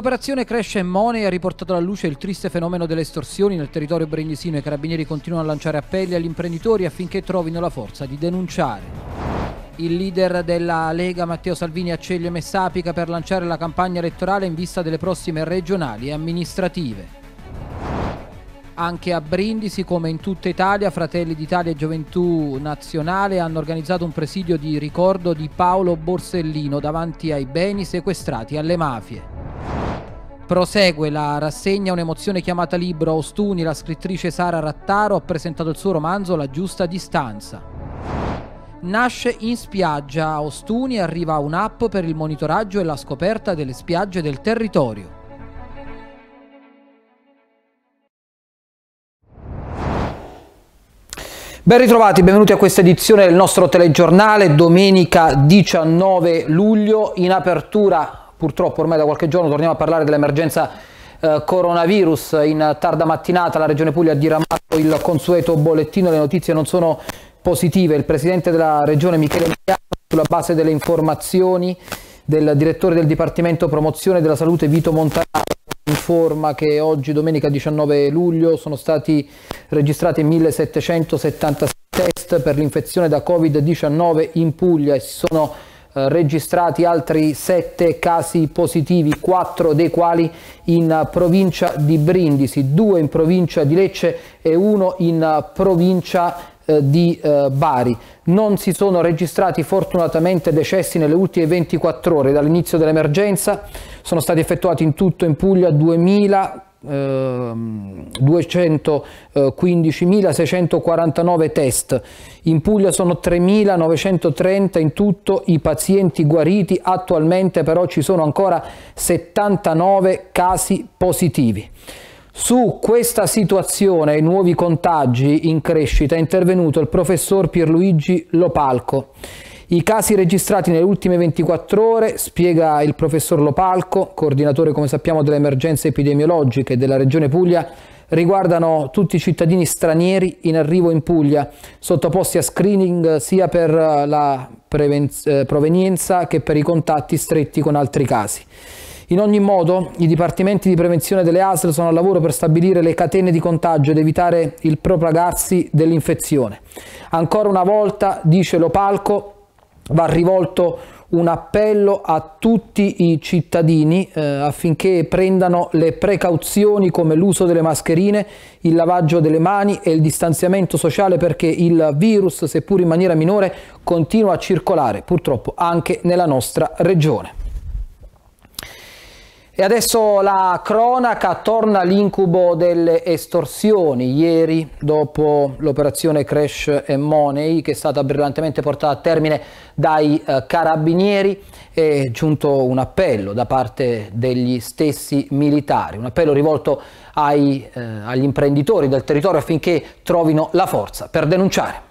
L'operazione Crash and Money ha riportato alla luce il triste fenomeno delle estorsioni nel territorio brindisino e i carabinieri continuano a lanciare appelli agli imprenditori affinché trovino la forza di denunciare. Il leader della Lega Matteo Salvini acceglie Messapica per lanciare la campagna elettorale in vista delle prossime regionali e amministrative. Anche a Brindisi, come in tutta Italia, Fratelli d'Italia e Gioventù Nazionale hanno organizzato un presidio di ricordo di Paolo Borsellino davanti ai beni sequestrati alle mafie. Prosegue la rassegna Un'emozione chiamata libro Ostuni, la scrittrice Sara Rattaro ha presentato il suo romanzo La giusta distanza. Nasce in spiaggia a Ostuni arriva un'app per il monitoraggio e la scoperta delle spiagge del territorio. Ben ritrovati, benvenuti a questa edizione del nostro telegiornale, domenica 19 luglio, in apertura purtroppo ormai da qualche giorno torniamo a parlare dell'emergenza eh, coronavirus. In tarda mattinata la Regione Puglia ha diramato il consueto bollettino, le notizie non sono positive. Il Presidente della Regione Michele Migliano, sulla base delle informazioni del Direttore del Dipartimento Promozione della Salute Vito Montanaro, informa che oggi domenica 19 luglio sono stati registrati 1776 test per l'infezione da Covid-19 in Puglia e si sono eh, registrati altri 7 casi positivi, 4 dei quali in provincia di Brindisi, 2 in provincia di Lecce e 1 in provincia eh, di eh, Bari. Non si sono registrati fortunatamente decessi nelle ultime 24 ore dall'inizio dell'emergenza, sono stati effettuati in tutto in Puglia 2000 215.649 ehm, test, in Puglia sono 3.930 in tutto i pazienti guariti, attualmente però ci sono ancora 79 casi positivi. Su questa situazione e nuovi contagi in crescita è intervenuto il professor Pierluigi Lopalco i casi registrati nelle ultime 24 ore, spiega il professor Lopalco, coordinatore come sappiamo delle emergenze epidemiologiche della regione Puglia, riguardano tutti i cittadini stranieri in arrivo in Puglia, sottoposti a screening sia per la eh, provenienza che per i contatti stretti con altri casi. In ogni modo, i dipartimenti di prevenzione delle ASL sono al lavoro per stabilire le catene di contagio ed evitare il propagarsi dell'infezione. Ancora una volta, dice Lopalco, va rivolto un appello a tutti i cittadini eh, affinché prendano le precauzioni come l'uso delle mascherine, il lavaggio delle mani e il distanziamento sociale perché il virus, seppur in maniera minore, continua a circolare purtroppo anche nella nostra regione. E adesso la cronaca torna all'incubo delle estorsioni. Ieri, dopo l'operazione Crash e Money, che è stata brillantemente portata a termine dai eh, carabinieri, è giunto un appello da parte degli stessi militari, un appello rivolto ai, eh, agli imprenditori del territorio affinché trovino la forza per denunciare.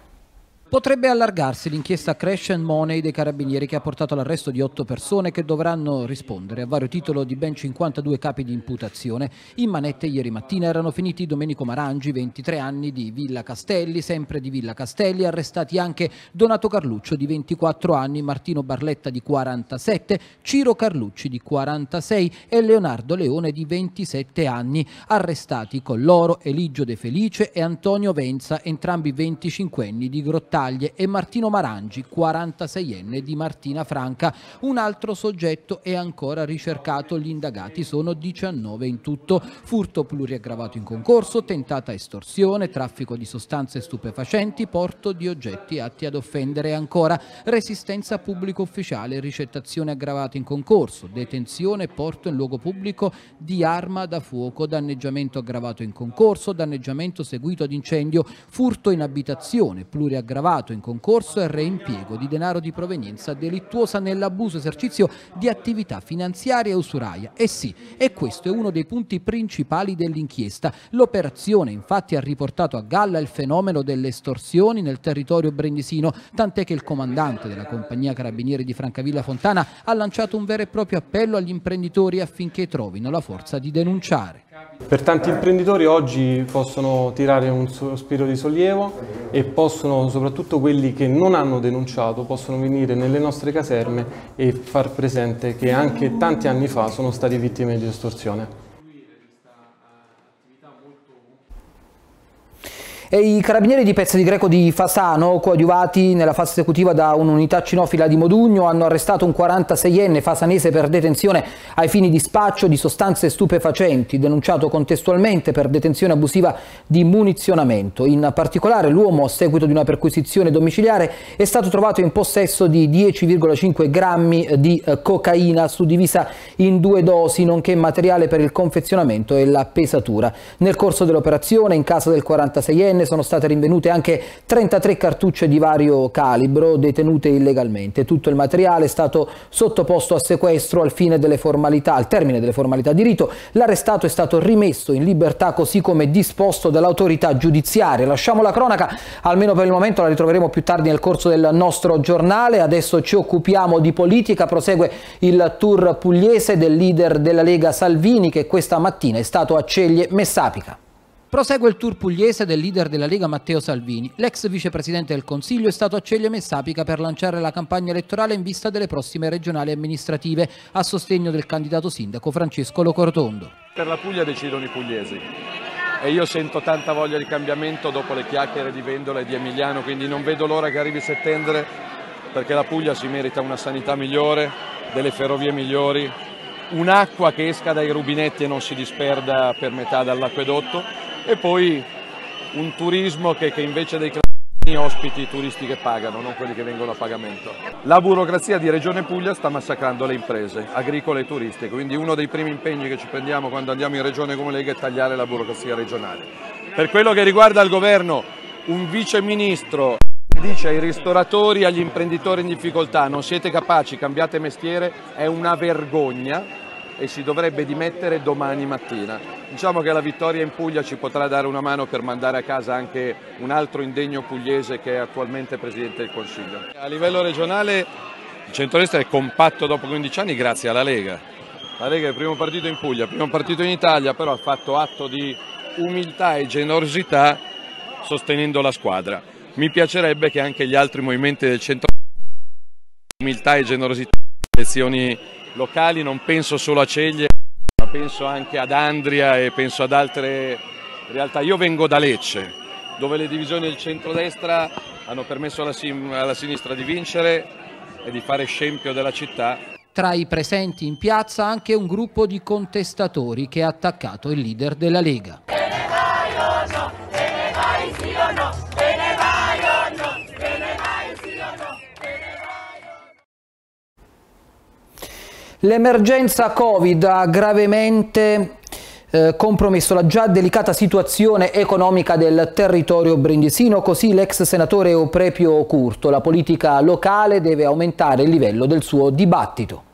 Potrebbe allargarsi l'inchiesta Crash Money dei carabinieri che ha portato all'arresto di otto persone che dovranno rispondere a vario titolo di ben 52 capi di imputazione. In manette ieri mattina erano finiti Domenico Marangi, 23 anni, di Villa Castelli, sempre di Villa Castelli, arrestati anche Donato Carluccio di 24 anni, Martino Barletta di 47, Ciro Carlucci di 46 e Leonardo Leone di 27 anni, arrestati con loro Eligio De Felice e Antonio Venza, entrambi 25 anni di Grottano. Battaglie e Martino Marangi, 46enne di Martina Franca. Un altro soggetto è ancora ricercato, gli indagati sono 19 in tutto. Furto pluriaggravato in concorso, tentata estorsione, traffico di sostanze stupefacenti, porto di oggetti atti ad offendere ancora, resistenza pubblico ufficiale, ricettazione aggravata in concorso, detenzione, porto in luogo pubblico di arma da fuoco, danneggiamento aggravato in concorso, danneggiamento seguito ad incendio, furto in abitazione, pluriaggravato aggravato in concorso e reimpiego di denaro di provenienza delittuosa nell'abuso esercizio di attività finanziaria e usuraia. E eh sì, e questo è uno dei punti principali dell'inchiesta. L'operazione infatti ha riportato a galla il fenomeno delle estorsioni nel territorio brindisino, tant'è che il comandante della compagnia Carabinieri di Francavilla Fontana ha lanciato un vero e proprio appello agli imprenditori affinché trovino la forza di denunciare. Per tanti imprenditori oggi possono tirare un sospiro di sollievo e possono, soprattutto quelli che non hanno denunciato, possono venire nelle nostre caserme e far presente che anche tanti anni fa sono stati vittime di estorsione. E I carabinieri di Pezzo di Greco di Fasano, coadiuvati nella fase esecutiva da un'unità cinofila di Modugno, hanno arrestato un 46enne fasanese per detenzione ai fini di spaccio di sostanze stupefacenti, denunciato contestualmente per detenzione abusiva di munizionamento. In particolare l'uomo, a seguito di una perquisizione domiciliare, è stato trovato in possesso di 10,5 grammi di eh, cocaina suddivisa in due dosi, nonché materiale per il confezionamento e la pesatura. Nel corso dell'operazione, in casa del 46enne, Penne sono state rinvenute anche 33 cartucce di vario calibro detenute illegalmente. Tutto il materiale è stato sottoposto a sequestro al, al termine delle formalità di rito. L'arrestato è stato rimesso in libertà così come disposto dall'autorità giudiziaria. Lasciamo la cronaca, almeno per il momento la ritroveremo più tardi nel corso del nostro giornale. Adesso ci occupiamo di politica, prosegue il tour pugliese del leader della Lega Salvini che questa mattina è stato a Ceglie Messapica. Prosegue il tour pugliese del leader della Lega Matteo Salvini. L'ex vicepresidente del Consiglio è stato a Ceglia Messapica per lanciare la campagna elettorale in vista delle prossime regionali amministrative a sostegno del candidato sindaco Francesco Locorotondo. Per la Puglia decidono i pugliesi e io sento tanta voglia di cambiamento dopo le chiacchiere di Vendola e di Emiliano, quindi non vedo l'ora che arrivi settembre perché la Puglia si merita una sanità migliore, delle ferrovie migliori, un'acqua che esca dai rubinetti e non si disperda per metà dall'acquedotto e poi un turismo che, che invece dei ospiti i turisti che pagano, non quelli che vengono a pagamento. La burocrazia di Regione Puglia sta massacrando le imprese agricole e turistiche, quindi uno dei primi impegni che ci prendiamo quando andiamo in Regione come Lega è tagliare la burocrazia regionale. Per quello che riguarda il governo, un vice ministro dice ai ristoratori e agli imprenditori in difficoltà non siete capaci, cambiate mestiere, è una vergogna e si dovrebbe dimettere domani mattina. Diciamo che la vittoria in Puglia ci potrà dare una mano per mandare a casa anche un altro indegno pugliese che è attualmente Presidente del Consiglio. A livello regionale il centro centrodestra è compatto dopo 15 anni grazie alla Lega. La Lega è il primo partito in Puglia, il primo partito in Italia, però ha fatto atto di umiltà e generosità sostenendo la squadra. Mi piacerebbe che anche gli altri movimenti del centro umiltà e generosità elezioni locali, non penso solo a Ceglie, ma penso anche ad Andria e penso ad altre realtà. Io vengo da Lecce, dove le divisioni del centrodestra hanno permesso alla, alla sinistra di vincere e di fare scempio della città. Tra i presenti in piazza anche un gruppo di contestatori che ha attaccato il leader della Lega. L'emergenza Covid ha gravemente eh, compromesso la già delicata situazione economica del territorio brindisino, così l'ex senatore Oprepio Curto. La politica locale deve aumentare il livello del suo dibattito.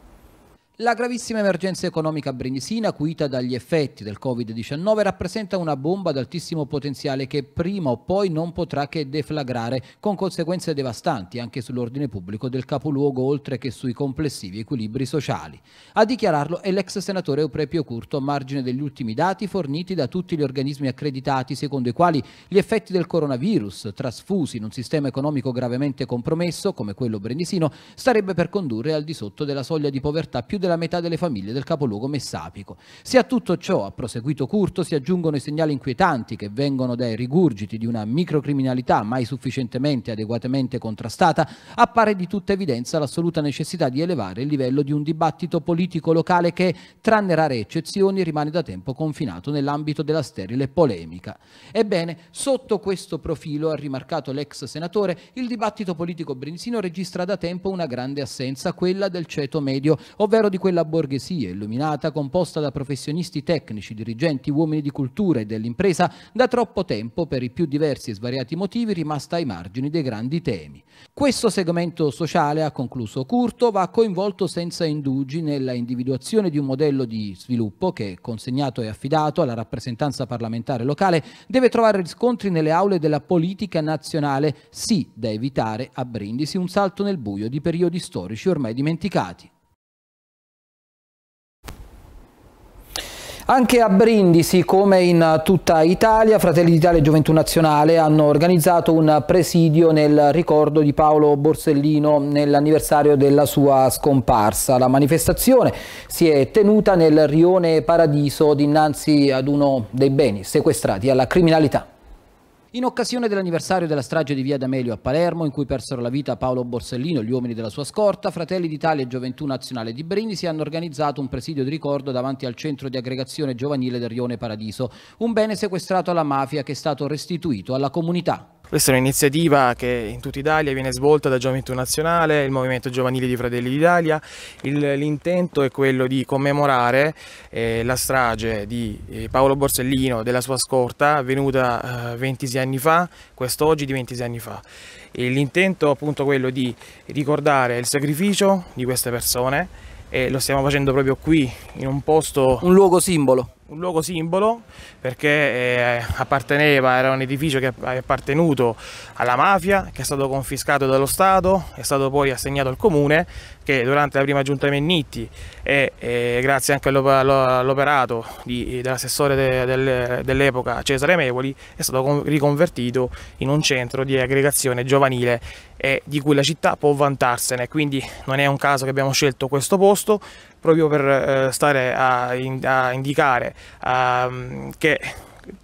La gravissima emergenza economica brindisina, cuita dagli effetti del Covid-19, rappresenta una bomba ad altissimo potenziale che prima o poi non potrà che deflagrare, con conseguenze devastanti anche sull'ordine pubblico del capoluogo, oltre che sui complessivi equilibri sociali. A dichiararlo è l'ex senatore Euprepio Curto, a margine degli ultimi dati forniti da tutti gli organismi accreditati, secondo i quali gli effetti del coronavirus, trasfusi in un sistema economico gravemente compromesso, come quello brindisino, starebbe per condurre al di sotto della soglia di povertà più della della metà delle famiglie del capoluogo messapico. Se a tutto ciò, ha proseguito Curto, si aggiungono i segnali inquietanti che vengono dai rigurgiti di una microcriminalità mai sufficientemente e adeguatamente contrastata, appare di tutta evidenza l'assoluta necessità di elevare il livello di un dibattito politico locale che, tranne rare eccezioni, rimane da tempo confinato nell'ambito della sterile polemica. Ebbene, sotto questo profilo, ha rimarcato l'ex senatore, il dibattito politico brindisino registra da tempo una grande assenza, quella del ceto medio, ovvero di quella borghesia illuminata, composta da professionisti tecnici, dirigenti, uomini di cultura e dell'impresa, da troppo tempo, per i più diversi e svariati motivi, rimasta ai margini dei grandi temi. Questo segmento sociale, ha concluso Curto, va coinvolto senza indugi nella individuazione di un modello di sviluppo che, consegnato e affidato alla rappresentanza parlamentare locale, deve trovare riscontri nelle aule della politica nazionale, sì da evitare a Brindisi un salto nel buio di periodi storici ormai dimenticati. Anche a Brindisi, come in tutta Italia, Fratelli d'Italia e Gioventù Nazionale hanno organizzato un presidio nel ricordo di Paolo Borsellino nell'anniversario della sua scomparsa. La manifestazione si è tenuta nel rione Paradiso dinanzi ad uno dei beni sequestrati alla criminalità. In occasione dell'anniversario della strage di Via D'Amelio a Palermo, in cui persero la vita Paolo Borsellino e gli uomini della sua scorta, Fratelli d'Italia e Gioventù Nazionale di Brindisi hanno organizzato un presidio di ricordo davanti al centro di aggregazione giovanile del Rione Paradiso, un bene sequestrato alla mafia che è stato restituito alla comunità. Questa è un'iniziativa che in tutta Italia viene svolta da Gioventù Nazionale, il Movimento Giovanile di Fratelli d'Italia. l'intento è quello di commemorare eh, la strage di eh, Paolo Borsellino, della sua scorta, avvenuta eh, 26 anni fa, quest'oggi di 26 anni fa. l'intento è appunto quello di ricordare il sacrificio di queste persone e lo stiamo facendo proprio qui, in un posto... Un luogo simbolo un luogo simbolo perché eh, apparteneva, era un edificio che è appartenuto alla mafia, che è stato confiscato dallo Stato, è stato poi assegnato al comune che durante la prima giunta Mennitti e, e grazie anche all'operato dell'assessore de, del, dell'epoca Cesare Mevoli è stato riconvertito in un centro di aggregazione giovanile e di cui la città può vantarsene, quindi non è un caso che abbiamo scelto questo posto, proprio per eh, stare a, in, a indicare um, che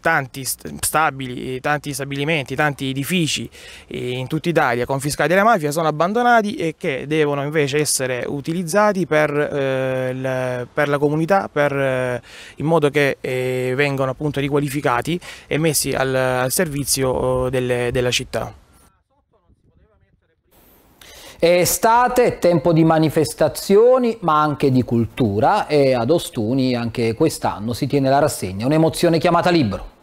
tanti stabili, tanti stabilimenti, tanti edifici eh, in tutta Italia confiscati alla mafia sono abbandonati e che devono invece essere utilizzati per, eh, la, per la, comunità per, eh, in modo che eh, vengano appunto riqualificati e messi al, al servizio oh, delle, della città. È estate, è tempo di manifestazioni ma anche di cultura e ad Ostuni anche quest'anno si tiene la rassegna, un'emozione chiamata libro.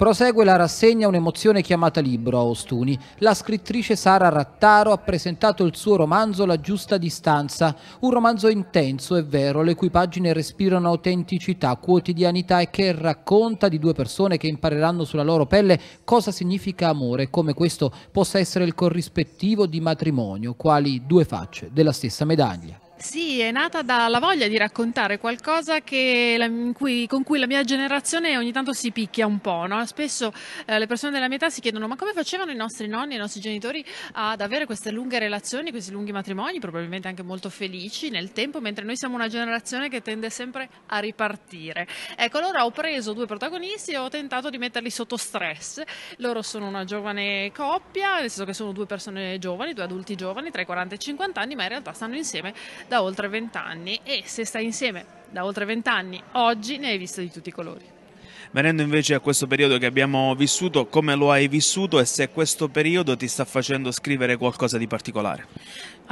Prosegue la rassegna Un'emozione chiamata libro a Ostuni. La scrittrice Sara Rattaro ha presentato il suo romanzo La giusta distanza, un romanzo intenso e vero, le cui pagine respirano autenticità, quotidianità e che racconta di due persone che impareranno sulla loro pelle cosa significa amore e come questo possa essere il corrispettivo di matrimonio, quali due facce della stessa medaglia. Sì, è nata dalla voglia di raccontare qualcosa che, cui, con cui la mia generazione ogni tanto si picchia un po'. No? Spesso eh, le persone della mia età si chiedono ma come facevano i nostri nonni i nostri genitori ad avere queste lunghe relazioni, questi lunghi matrimoni, probabilmente anche molto felici nel tempo, mentre noi siamo una generazione che tende sempre a ripartire. Ecco, allora ho preso due protagonisti e ho tentato di metterli sotto stress. Loro sono una giovane coppia, nel senso che sono due persone giovani, due adulti giovani, tra i 40 e i 50 anni, ma in realtà stanno insieme da oltre vent'anni e se stai insieme da oltre vent'anni oggi ne hai visto di tutti i colori. Venendo invece a questo periodo che abbiamo vissuto, come lo hai vissuto e se questo periodo ti sta facendo scrivere qualcosa di particolare?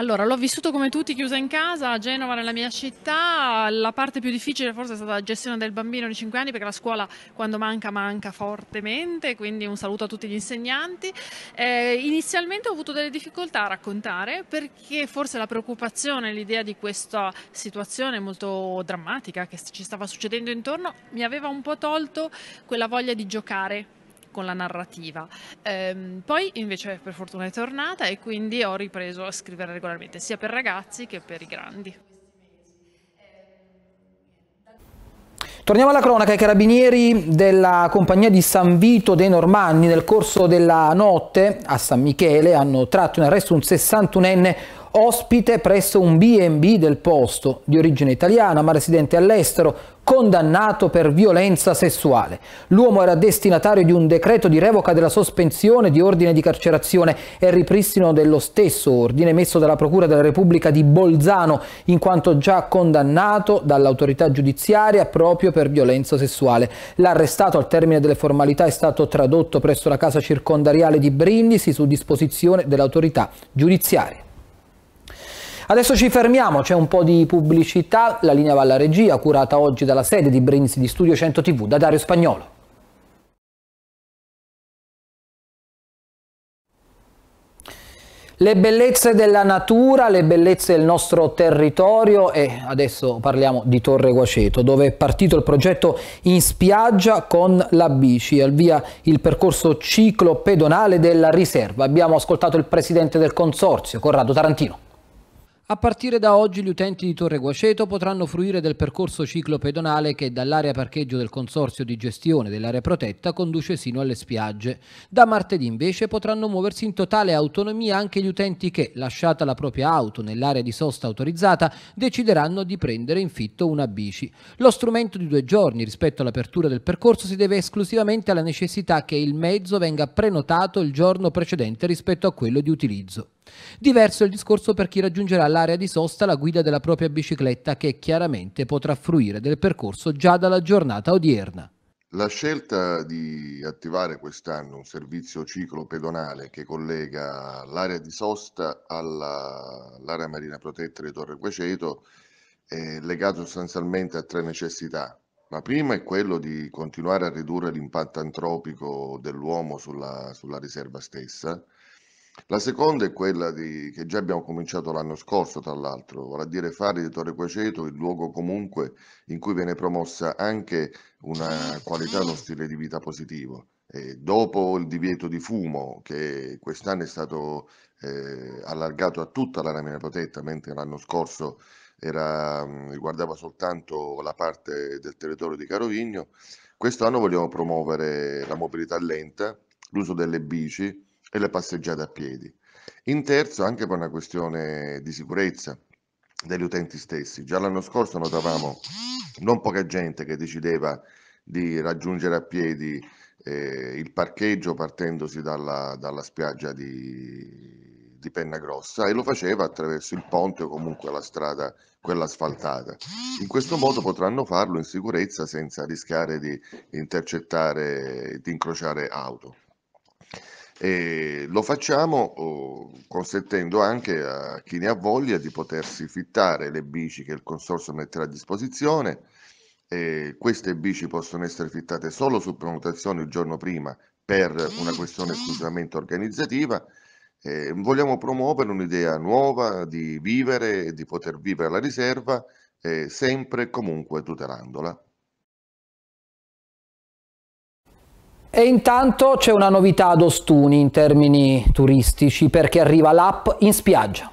Allora, l'ho vissuto come tutti chiusa in casa, a Genova, nella mia città, la parte più difficile forse è stata la gestione del bambino di 5 anni perché la scuola quando manca manca fortemente, quindi un saluto a tutti gli insegnanti. Eh, inizialmente ho avuto delle difficoltà a raccontare perché forse la preoccupazione, l'idea di questa situazione molto drammatica che ci stava succedendo intorno mi aveva un po' tolto quella voglia di giocare con la narrativa. Ehm, poi invece per fortuna è tornata e quindi ho ripreso a scrivere regolarmente, sia per ragazzi che per i grandi. Torniamo alla cronaca, i carabinieri della compagnia di San Vito dei Normanni nel corso della notte a San Michele hanno tratto in arresto un 61enne ospite presso un B&B del posto, di origine italiana ma residente all'estero, condannato per violenza sessuale. L'uomo era destinatario di un decreto di revoca della sospensione di ordine di carcerazione e ripristino dello stesso ordine emesso dalla Procura della Repubblica di Bolzano, in quanto già condannato dall'autorità giudiziaria proprio per violenza sessuale. L'arrestato al termine delle formalità è stato tradotto presso la casa circondariale di Brindisi su disposizione dell'autorità giudiziaria. Adesso ci fermiamo, c'è un po' di pubblicità, la linea va alla regia, curata oggi dalla sede di Brindisi di Studio 100 TV, da Dario Spagnolo. Le bellezze della natura, le bellezze del nostro territorio e adesso parliamo di Torre Guaceto dove è partito il progetto in spiaggia con la bici, al via il percorso ciclo pedonale della riserva. Abbiamo ascoltato il presidente del consorzio, Corrado Tarantino. A partire da oggi gli utenti di Torre Guaceto potranno fruire del percorso ciclo pedonale che dall'area parcheggio del Consorzio di gestione dell'area protetta conduce sino alle spiagge. Da martedì invece potranno muoversi in totale autonomia anche gli utenti che, lasciata la propria auto nell'area di sosta autorizzata, decideranno di prendere in fitto una bici. Lo strumento di due giorni rispetto all'apertura del percorso si deve esclusivamente alla necessità che il mezzo venga prenotato il giorno precedente rispetto a quello di utilizzo. Diverso è il discorso per chi raggiungerà l'area di sosta alla guida della propria bicicletta che chiaramente potrà fruire del percorso già dalla giornata odierna. La scelta di attivare quest'anno un servizio ciclo pedonale che collega l'area di sosta all'area marina protetta di Torre Queceto è legato sostanzialmente a tre necessità. La prima è quella di continuare a ridurre l'impatto antropico dell'uomo sulla, sulla riserva stessa, la seconda è quella di, che già abbiamo cominciato l'anno scorso, tra l'altro, vale a dire fare di Torre Quaceto il luogo comunque in cui viene promossa anche una qualità, uno stile di vita positivo. E dopo il divieto di fumo, che quest'anno è stato eh, allargato a tutta la ramina protetta, mentre l'anno scorso era, mm, riguardava soltanto la parte del territorio di Carovigno, quest'anno vogliamo promuovere la mobilità lenta, l'uso delle bici, e le passeggiate a piedi. In terzo, anche per una questione di sicurezza degli utenti stessi. Già l'anno scorso notavamo non poca gente che decideva di raggiungere a piedi eh, il parcheggio partendosi dalla, dalla spiaggia di, di Penna Grossa e lo faceva attraverso il ponte o comunque la strada, quella asfaltata. In questo modo potranno farlo in sicurezza senza rischiare di intercettare, di incrociare auto. E lo facciamo oh, consentendo anche a chi ne ha voglia di potersi fittare le bici che il consorzio metterà a disposizione. E queste bici possono essere fittate solo su prenotazione il giorno prima per una questione esclusivamente organizzativa. E vogliamo promuovere un'idea nuova di vivere e di poter vivere la riserva eh, sempre e comunque tutelandola. E intanto c'è una novità ad Ostuni in termini turistici perché arriva l'app in spiaggia.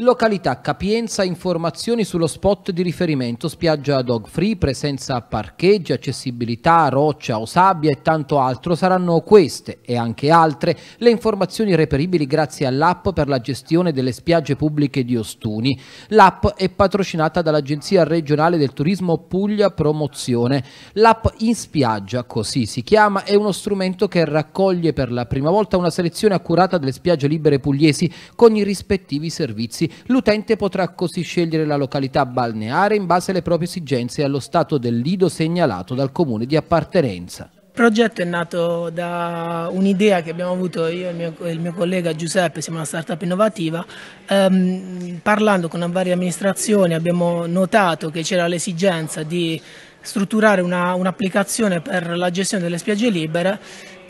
Località Capienza, informazioni sullo spot di riferimento, spiaggia dog free, presenza parcheggi, accessibilità, roccia o sabbia e tanto altro saranno queste e anche altre le informazioni reperibili grazie all'app per la gestione delle spiagge pubbliche di Ostuni. L'app è patrocinata dall'Agenzia regionale del turismo Puglia Promozione. L'app in spiaggia, così si chiama, è uno strumento che raccoglie per la prima volta una selezione accurata delle spiagge libere pugliesi con i rispettivi servizi l'utente potrà così scegliere la località balneare in base alle proprie esigenze e allo stato del lido segnalato dal comune di appartenenza. Il progetto è nato da un'idea che abbiamo avuto io e il mio, il mio collega Giuseppe, siamo una startup innovativa, ehm, parlando con varie amministrazioni abbiamo notato che c'era l'esigenza di strutturare un'applicazione un per la gestione delle spiagge libere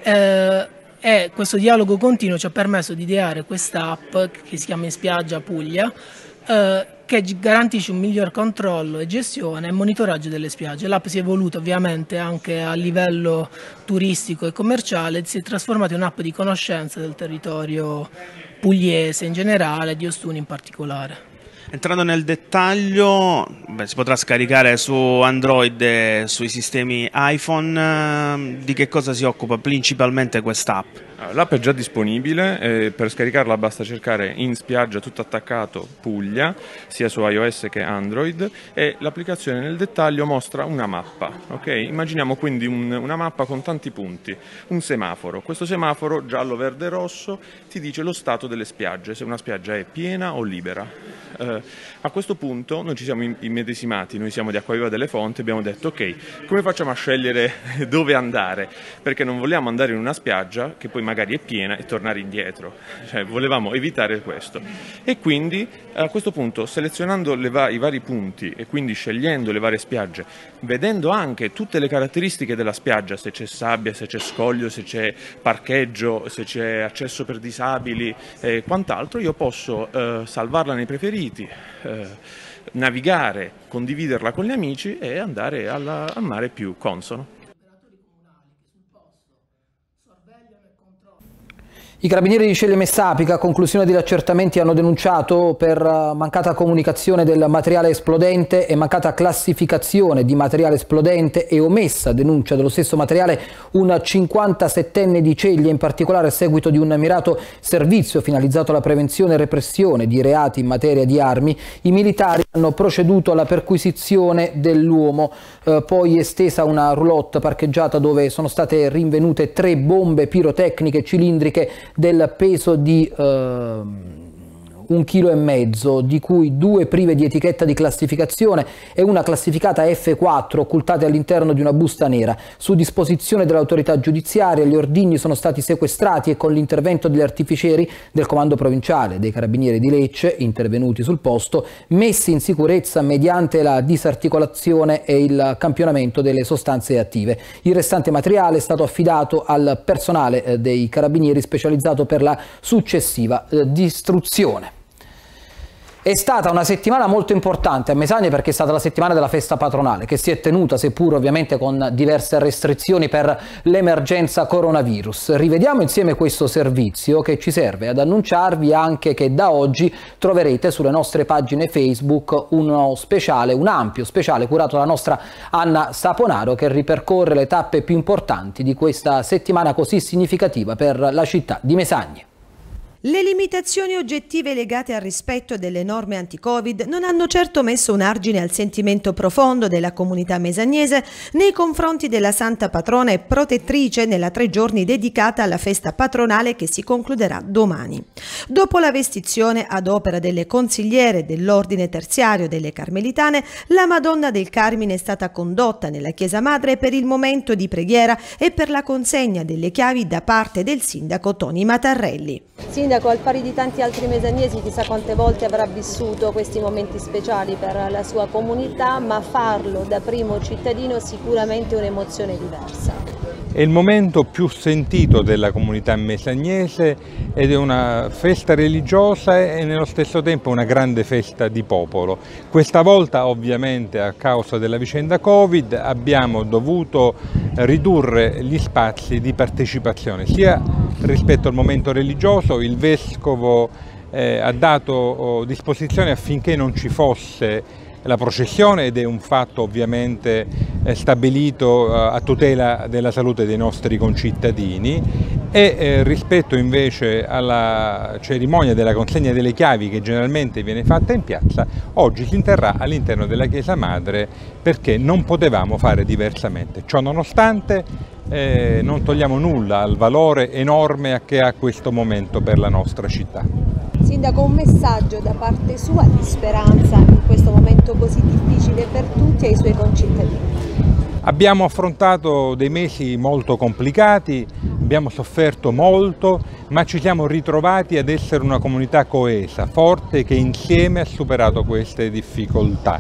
eh, e questo dialogo continuo ci ha permesso di ideare questa app che si chiama In Spiaggia Puglia eh, che garantisce un miglior controllo e gestione e monitoraggio delle spiagge. L'app si è evoluta ovviamente anche a livello turistico e commerciale, si è trasformata in un'app di conoscenza del territorio pugliese in generale di Ostuni in particolare. Entrando nel dettaglio, beh, si potrà scaricare su Android e sui sistemi iPhone. Ehm, di che cosa si occupa principalmente quest'app? Ah, l'app è già disponibile, eh, per scaricarla basta cercare in spiaggia tutto attaccato Puglia, sia su iOS che Android e l'applicazione nel dettaglio mostra una mappa. Okay? Immaginiamo quindi un, una mappa con tanti punti, un semaforo. Questo semaforo giallo, verde, rosso ti dice lo stato delle spiagge, se una spiaggia è piena o libera. Eh, eh, a questo punto noi ci siamo immedesimati, noi siamo di Acquaviva delle Fonti e abbiamo detto ok, come facciamo a scegliere dove andare? Perché non vogliamo andare in una spiaggia che poi magari è piena e tornare indietro, cioè, volevamo evitare questo. E quindi a questo punto selezionando va- i vari punti e quindi scegliendo le varie spiagge vedendo anche tutte le caratteristiche della spiaggia, se c'è sabbia, se c'è scoglio, se c'è parcheggio, se c'è accesso per disabili e quant'altro, io posso eh, salvarla nei preferiti, eh, navigare, condividerla con gli amici e andare alla, al mare più consono. I carabinieri di Scelle Messapica, a conclusione degli accertamenti, hanno denunciato per eh, mancata comunicazione del materiale esplodente e mancata classificazione di materiale esplodente e omessa denuncia dello stesso materiale un 57enne di Ceglie, in particolare a seguito di un mirato servizio finalizzato alla prevenzione e repressione di reati in materia di armi, i militari hanno proceduto alla perquisizione dell'uomo, eh, poi estesa una roulotte parcheggiata dove sono state rinvenute tre bombe pirotecniche cilindriche del peso di... Eh, un chilo e mezzo, di cui due prive di etichetta di classificazione e una classificata F4 occultate all'interno di una busta nera. Su disposizione dell'autorità giudiziaria gli ordigni sono stati sequestrati e con l'intervento degli artificieri del comando provinciale dei carabinieri di Lecce, intervenuti sul posto, messi in sicurezza mediante la disarticolazione e il campionamento delle sostanze attive. Il restante materiale è stato affidato al personale eh, dei carabinieri specializzato per la successiva eh, distruzione. È stata una settimana molto importante a Mesane perché è stata la settimana della festa patronale che si è tenuta seppur ovviamente con diverse restrizioni per l'emergenza coronavirus. Rivediamo insieme questo servizio che ci serve ad annunciarvi anche che da oggi troverete sulle nostre pagine Facebook uno speciale, un ampio speciale curato dalla nostra Anna Saponaro che ripercorre le tappe più importanti di questa settimana così significativa per la città di Mesagne. Le limitazioni oggettive legate al rispetto delle norme anti-Covid non hanno certo messo un argine al sentimento profondo della comunità mesagnese nei confronti della santa patrona e protettrice nella tre giorni dedicata alla festa patronale che si concluderà domani. Dopo la vestizione ad opera delle consigliere dell'ordine terziario delle Carmelitane, la Madonna del Carmine è stata condotta nella Chiesa Madre per il momento di preghiera e per la consegna delle chiavi da parte del sindaco Toni Matarrelli sindaco, al pari di tanti altri mesanesi, chissà quante volte avrà vissuto questi momenti speciali per la sua comunità, ma farlo da primo cittadino è sicuramente un'emozione diversa. È il momento più sentito della comunità mesagnese ed è una festa religiosa e nello stesso tempo una grande festa di popolo. Questa volta ovviamente a causa della vicenda Covid abbiamo dovuto ridurre gli spazi di partecipazione sia rispetto al momento religioso, il Vescovo eh, ha dato oh, disposizione affinché non ci fosse la processione ed è un fatto ovviamente eh, stabilito eh, a tutela della salute dei nostri concittadini e eh, rispetto invece alla cerimonia della consegna delle chiavi che generalmente viene fatta in piazza, oggi si interrà all'interno della Chiesa Madre perché non potevamo fare diversamente. Ciò nonostante eh, non togliamo nulla al valore enorme che ha questo momento per la nostra città. Sindaco, un messaggio da parte sua di speranza in questo momento così difficile per tutti e i suoi concittadini. Abbiamo affrontato dei mesi molto complicati, abbiamo sofferto molto, ma ci siamo ritrovati ad essere una comunità coesa, forte, che insieme ha superato queste difficoltà.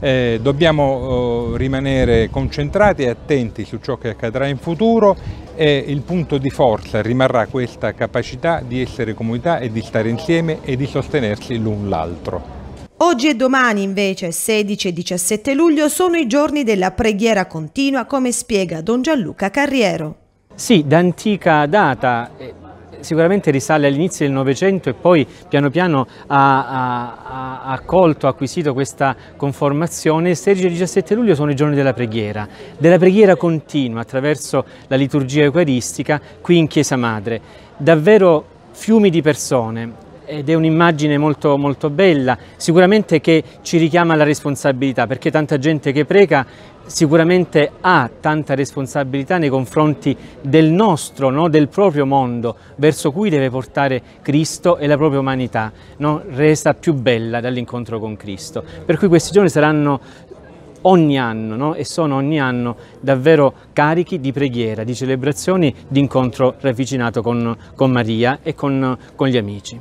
Eh, dobbiamo eh, rimanere concentrati e attenti su ciò che accadrà in futuro e il punto di forza rimarrà questa capacità di essere comunità e di stare insieme e di sostenersi l'un l'altro. Oggi e domani invece, 16 e 17 luglio, sono i giorni della preghiera continua, come spiega Don Gianluca Carriero. Sì, d'antica data eh, sicuramente risale all'inizio del Novecento e poi piano piano ha, accolto, ha, ha acquisito questa conformazione. Il 16 e 17 luglio sono i giorni della preghiera, della preghiera continua attraverso la liturgia eucaristica qui in Chiesa Madre. Davvero fiumi di persone, ed è un'immagine molto, molto bella, sicuramente che ci richiama alla responsabilità, perché tanta gente che prega sicuramente ha tanta responsabilità nei confronti del nostro, no? del proprio mondo, verso cui deve portare Cristo e la propria umanità, no? resa più bella dall'incontro con Cristo. Per cui questi giorni saranno ogni anno no? e sono ogni anno davvero carichi di preghiera, di celebrazioni, di incontro ravvicinato con, con Maria e con, con gli amici.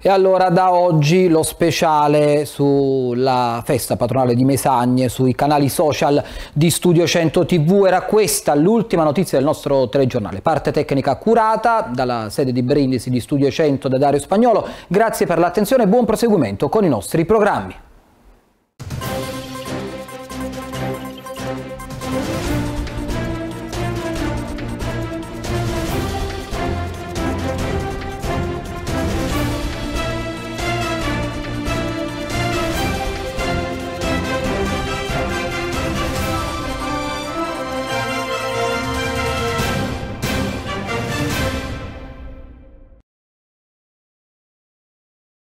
E allora da oggi lo speciale sulla festa patronale di Mesagne sui canali social di Studio 100 TV era questa l'ultima notizia del nostro telegiornale. Parte tecnica curata dalla sede di Brindisi di Studio 100 da Dario Spagnolo. Grazie per l'attenzione e buon proseguimento con i nostri programmi.